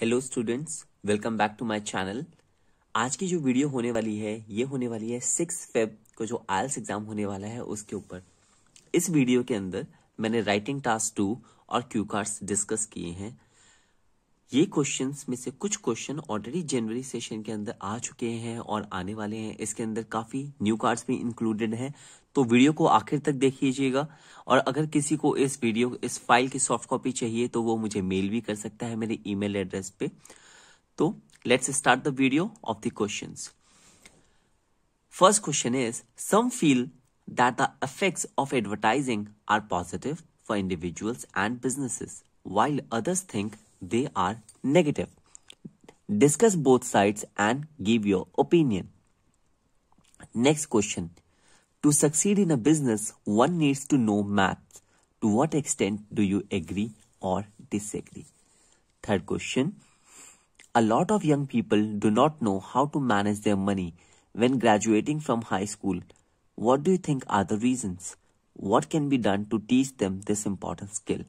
Hello students welcome back to my channel आज की जो वीडियो होने वाली है ये होने वाली है सिक्स फेब को जो आयल्स एग्जाम होने वाला है उसके ऊपर इस वीडियो के अंदर मैंने राइटिंग टास्क टू और क्यू कार्ड्स डिस्कस किए हैं ये क्वेश्चंस में से कुछ क्वेश्चन ऑलरेडी जनवरी सेशन के अंदर आ चुके हैं और आने वाले हैं इसके अंदर काफी न्यू कार्ड्स भी इंक्लूडेड हैं तो वीडियो को आखिर तक देख लीजिएगा और अगर किसी को इस वीडियो इस फाइल की सॉफ्ट कॉपी चाहिए तो वो मुझे मेल भी कर सकता है मेरे ईमेल एड्रेस पे तो let's start the video of the question first question is some feel that the effects of advertising are positive for individuals and businesses, while others think they are negative. Discuss both sides and give your opinion. Next question. To succeed in a business, one needs to know math. To what extent do you agree or disagree? Third question. A lot of young people do not know how to manage their money when graduating from high school. What do you think are the reasons? What can be done to teach them this important skill?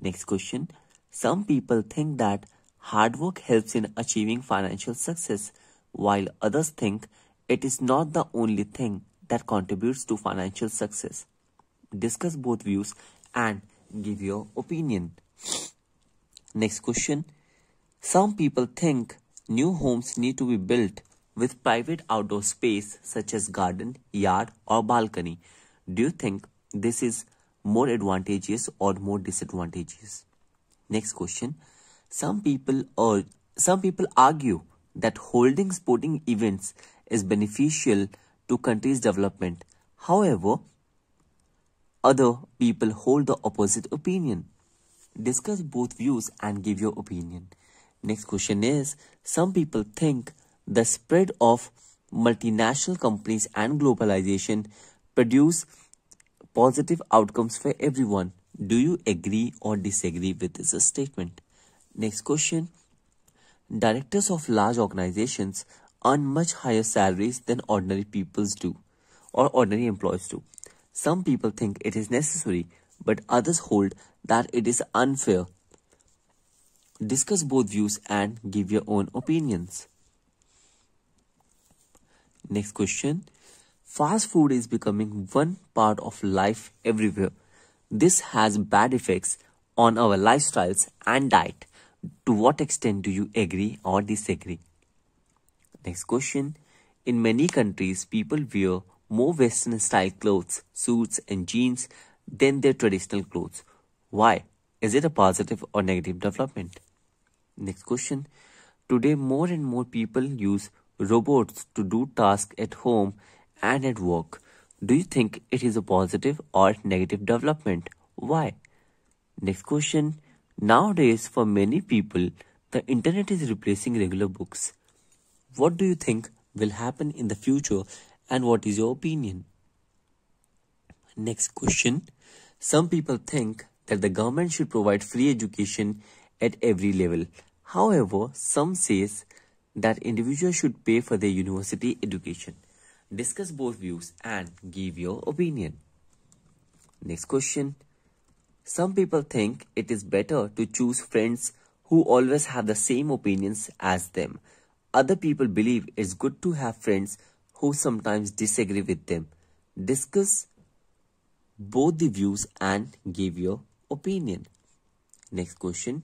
Next question. Some people think that hard work helps in achieving financial success, while others think it is not the only thing that contributes to financial success. Discuss both views and give your opinion. Next question Some people think new homes need to be built with private outdoor space such as garden, yard, or balcony. Do you think this is more advantageous or more disadvantageous? Next question. Some people or some people argue that holding sporting events is beneficial to country's development. However, other people hold the opposite opinion. Discuss both views and give your opinion. Next question is Some people think the spread of multinational companies and globalization produce positive outcomes for everyone. Do you agree or disagree with this statement? Next question. Directors of large organizations earn much higher salaries than ordinary peoples do or ordinary employees do. Some people think it is necessary, but others hold that it is unfair. Discuss both views and give your own opinions. Next question. Fast food is becoming one part of life everywhere. This has bad effects on our lifestyles and diet. To what extent do you agree or disagree? Next question. In many countries, people wear more Western style clothes, suits, and jeans than their traditional clothes. Why? Is it a positive or negative development? Next question. Today, more and more people use robots to do tasks at home and at work. Do you think it is a positive or negative development? Why? Next question. Nowadays, for many people, the internet is replacing regular books. What do you think will happen in the future and what is your opinion? Next question. Some people think that the government should provide free education at every level. However, some says that individuals should pay for their university education. Discuss both views and give your opinion. Next question. Some people think it is better to choose friends who always have the same opinions as them. Other people believe it's good to have friends who sometimes disagree with them. Discuss both the views and give your opinion. Next question.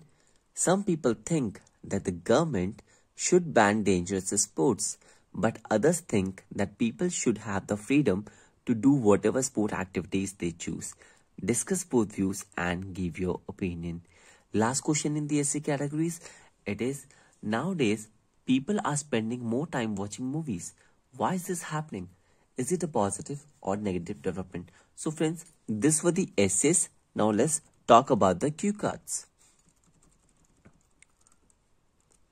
Some people think that the government should ban dangerous sports but others think that people should have the freedom to do whatever sport activities they choose. Discuss both views and give your opinion. Last question in the essay categories it is nowadays people are spending more time watching movies. Why is this happening? Is it a positive or negative development? So, friends, this were the essays. Now, let's talk about the cue cards.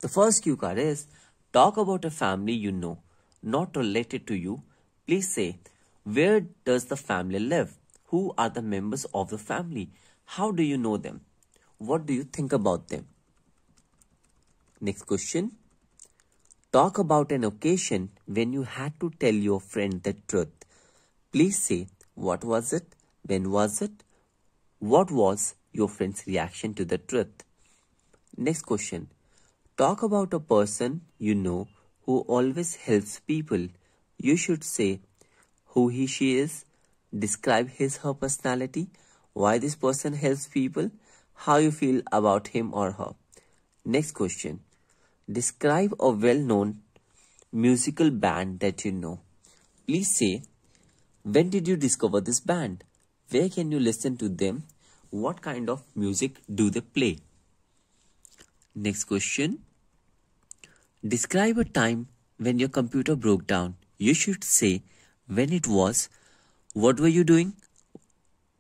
The first cue card is talk about a family you know, not related to you, please say, where does the family live? Who are the members of the family? How do you know them? What do you think about them? Next question. Talk about an occasion when you had to tell your friend the truth. Please say, what was it? When was it? What was your friend's reaction to the truth? Next question talk about a person you know who always helps people, you should say who he she is, describe his her personality, why this person helps people, how you feel about him or her. Next question. Describe a well-known musical band that you know. Please say, when did you discover this band? Where can you listen to them? What kind of music do they play? Next question. Describe a time when your computer broke down. You should say when it was, what were you doing,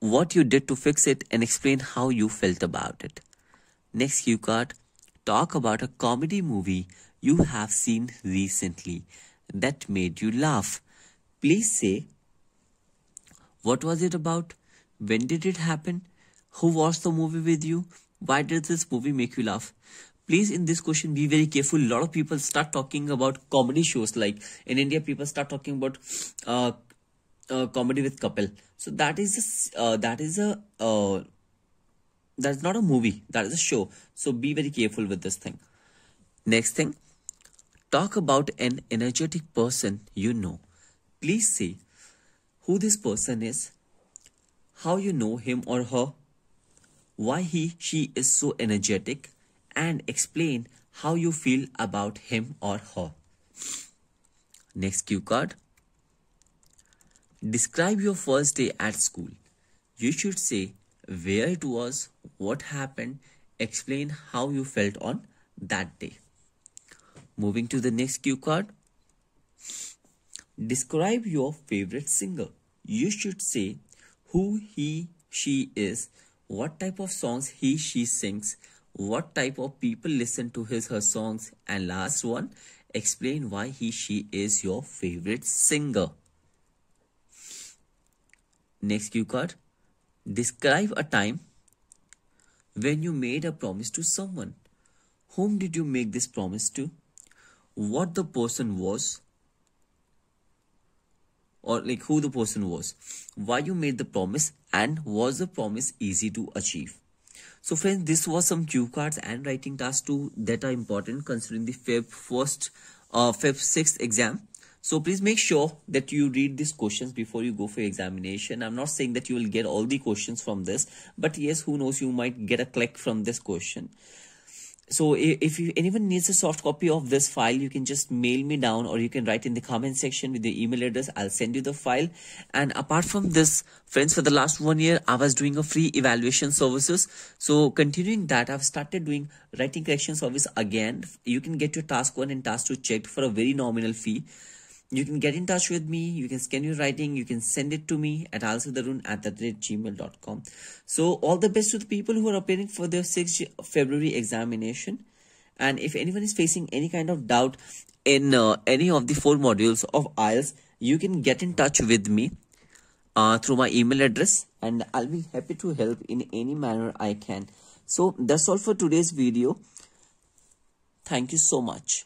what you did to fix it, and explain how you felt about it. Next cue card, talk about a comedy movie you have seen recently that made you laugh. Please say, what was it about? When did it happen? Who watched the movie with you? Why did this movie make you laugh? please in this question be very careful a lot of people start talking about comedy shows like in india people start talking about uh, uh, comedy with couple so that is a, uh, that is a uh, that's not a movie that is a show so be very careful with this thing next thing talk about an energetic person you know please say who this person is how you know him or her why he she is so energetic and explain how you feel about him or her. Next cue card. Describe your first day at school. You should say where it was, what happened, explain how you felt on that day. Moving to the next cue card. Describe your favorite singer. You should say who he, she is, what type of songs he, she sings, what type of people listen to his her songs and last one explain why he she is your favorite singer next cue card describe a time when you made a promise to someone whom did you make this promise to what the person was or like who the person was why you made the promise and was the promise easy to achieve so friends, this was some cue cards and writing tasks too that are important considering the Feb 1st, uh, Feb 6th exam. So please make sure that you read these questions before you go for examination. I'm not saying that you will get all the questions from this, but yes, who knows, you might get a click from this question. So if you, anyone needs a soft copy of this file, you can just mail me down or you can write in the comment section with your email address. I'll send you the file. And apart from this, friends, for the last one year, I was doing a free evaluation services. So continuing that, I've started doing writing correction service again. You can get your task one and task two checked for a very nominal fee. You can get in touch with me. You can scan your writing. You can send it to me at alsadarun at gmail.com. So all the best to the people who are appearing for their 6th February examination. And if anyone is facing any kind of doubt in uh, any of the four modules of IELTS, you can get in touch with me uh, through my email address and I'll be happy to help in any manner I can. So that's all for today's video. Thank you so much.